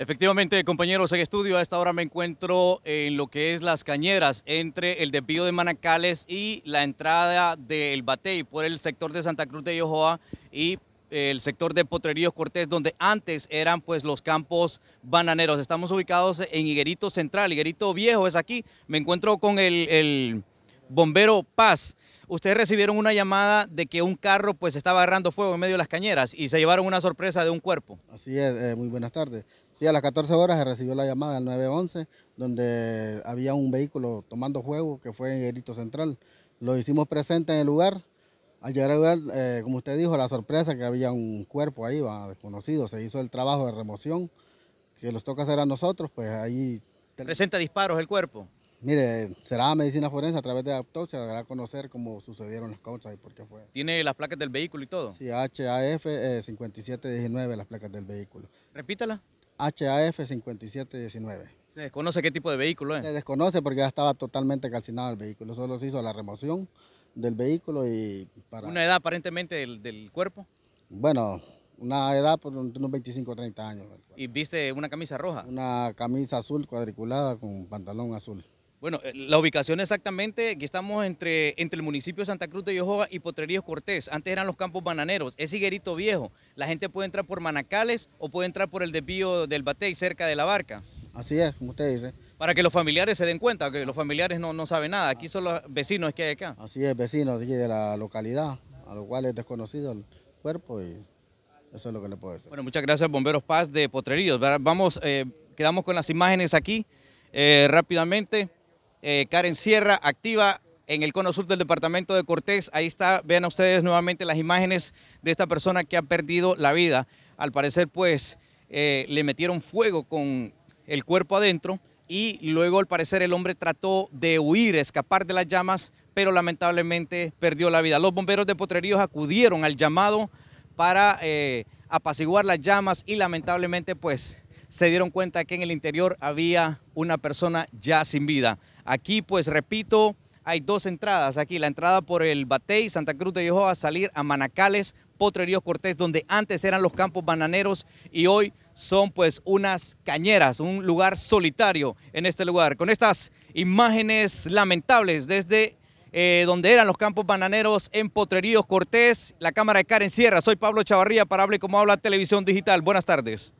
Efectivamente, compañeros, en estudio a esta hora me encuentro en lo que es las cañeras entre el desvío de Manacales y la entrada del Batey por el sector de Santa Cruz de Yohoa y el sector de Potreríos Cortés, donde antes eran pues los campos bananeros. Estamos ubicados en Higuerito Central, Higuerito Viejo es aquí. Me encuentro con el Bombero Paz, ustedes recibieron una llamada de que un carro pues estaba agarrando fuego en medio de las cañeras y se llevaron una sorpresa de un cuerpo. Así es, eh, muy buenas tardes. Sí, a las 14 horas se recibió la llamada al 911 donde había un vehículo tomando fuego que fue en el Grito Central. Lo hicimos presente en el lugar. Al llegar al lugar, eh, como usted dijo, la sorpresa que había un cuerpo ahí, va, desconocido. Se hizo el trabajo de remoción que los toca hacer a nosotros, pues ahí... ¿Presenta disparos el cuerpo? Mire, será medicina forense a través de autopsia, dará a conocer cómo sucedieron las cosas y por qué fue. ¿Tiene las placas del vehículo y todo? Sí, HAF 5719, eh, las placas del vehículo. Repítala. HAF 5719. ¿Se desconoce qué tipo de vehículo es? Se desconoce porque ya estaba totalmente calcinado el vehículo, solo se hizo la remoción del vehículo y para... ¿Una edad aparentemente del, del cuerpo? Bueno, una edad por unos 25 o 30 años. ¿Y viste una camisa roja? Una camisa azul cuadriculada con pantalón azul. Bueno, eh, la ubicación exactamente, aquí estamos entre, entre el municipio de Santa Cruz de Yojoa y Potreríos Cortés. Antes eran los campos bananeros, es Higuerito Viejo. La gente puede entrar por Manacales o puede entrar por el desvío del Batey, cerca de la barca. Así es, como usted dice. Para que los familiares se den cuenta, que los familiares no, no saben nada. Aquí son los vecinos que hay acá. Así es, vecinos de, la localidad, a los cuales es desconocido el cuerpo y eso es lo que le puedo decir. Bueno, muchas gracias, Bomberos Paz de Potreríos. Vamos, eh, quedamos con las imágenes aquí eh, rápidamente. Eh, Karen Sierra, activa en el cono sur del departamento de Cortés. Ahí está, vean ustedes nuevamente las imágenes de esta persona que ha perdido la vida. Al parecer, pues, eh, le metieron fuego con el cuerpo adentro y luego, al parecer, el hombre trató de huir, escapar de las llamas, pero lamentablemente perdió la vida. Los bomberos de Potreríos acudieron al llamado para eh, apaciguar las llamas y lamentablemente, pues, se dieron cuenta que en el interior había una persona ya sin vida. Aquí, pues repito, hay dos entradas. Aquí la entrada por el Batey, Santa Cruz de a salir a Manacales, Potreríos Cortés, donde antes eran los campos bananeros y hoy son pues unas cañeras, un lugar solitario en este lugar. Con estas imágenes lamentables desde eh, donde eran los campos bananeros en Potreríos Cortés, la cámara de Karen Sierra. Soy Pablo Chavarría para Hable Como Habla Televisión Digital. Buenas tardes.